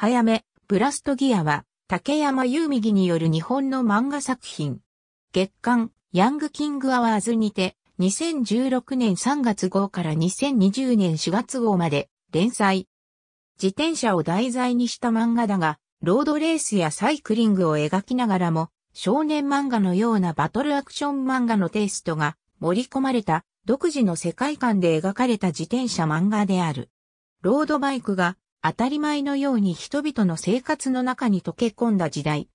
早め、ブラストギアは、竹山優右による日本の漫画作品。月刊、ヤングキングアワーズにて、2016年3月号から2020年4月号まで、連載。自転車を題材にした漫画だが、ロードレースやサイクリングを描きながらも、少年漫画のようなバトルアクション漫画のテイストが盛り込まれた独自の世界観で描かれた自転車漫画である。ロードバイクが当たり前のように人々の生活の中に溶け込んだ時代。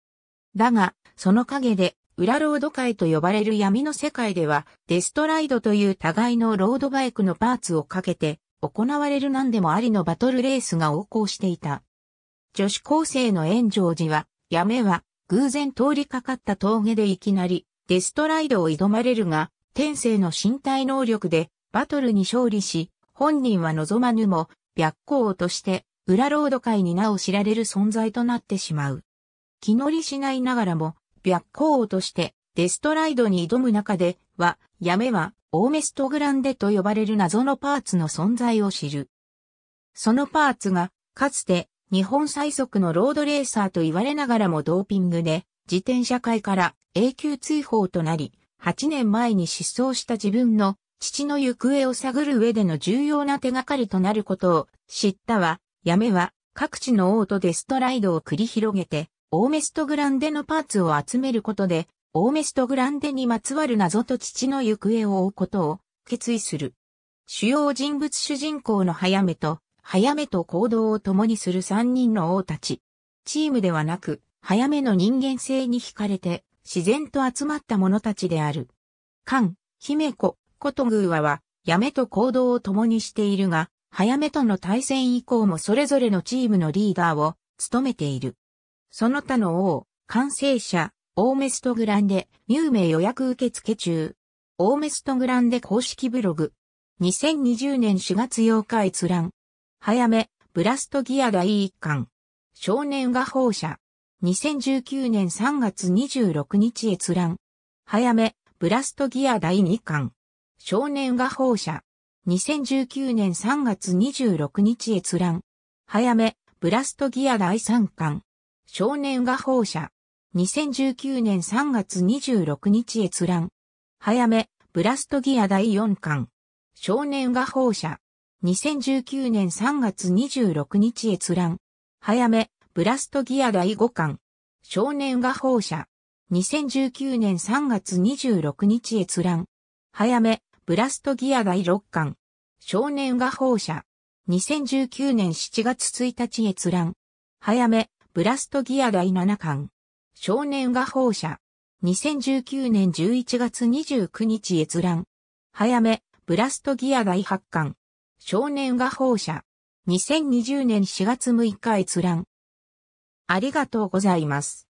だが、その陰で、裏ロード界と呼ばれる闇の世界では、デストライドという互いのロードバイクのパーツをかけて、行われる何でもありのバトルレースが横行していた。女子高生の炎上寺は、やめは、偶然通りかかった峠でいきなり、デストライドを挑まれるが、天性の身体能力で、バトルに勝利し、本人は望まぬも、白光として、裏ロード界になお知られる存在となってしまう。気乗りしないながらも、白光王としてデストライドに挑む中では、やめはオーメストグランデと呼ばれる謎のパーツの存在を知る。そのパーツが、かつて日本最速のロードレーサーと言われながらもドーピングで、自転車界から永久追放となり、8年前に失踪した自分の父の行方を探る上での重要な手がかりとなることを知ったは、やめは各地の王とデストライドを繰り広げて、オーメストグランデのパーツを集めることで、オーメストグランデにまつわる謎と父の行方を追うことを決意する。主要人物主人公の早めと、早めと行動を共にする三人の王たち。チームではなく、早めの人間性に惹かれて、自然と集まった者たちである。カン、姫子、コトグーワは、やめと行動を共にしているが、早めとの対戦以降もそれぞれのチームのリーダーを務めている。その他の王、完成者、オーメストグランデ、入名予約受付中。オーメストグランデ公式ブログ。2020年4月8日閲覧。早め、ブラストギア第1巻。少年画報社。2019年3月26日閲覧。早め、ブラストギア第2巻。少年画報社。2019年3月26日閲覧。早め、ブラストギア第3巻。少年画放射。2019年3月26日閲覧。早め、ブラストギア第4巻。少年画放射。2019年3月26日閲覧。早め、ブラストギア第5巻。少年画放射。2019年3月26日閲覧。早め、ブラストギア第6巻。少年画報社。2019年7月1日閲覧。早め、ブラストギア第7巻。少年画報社。2019年11月29日閲覧。早め、ブラストギア第8巻。少年画報社。2020年4月6日閲覧。ありがとうございます。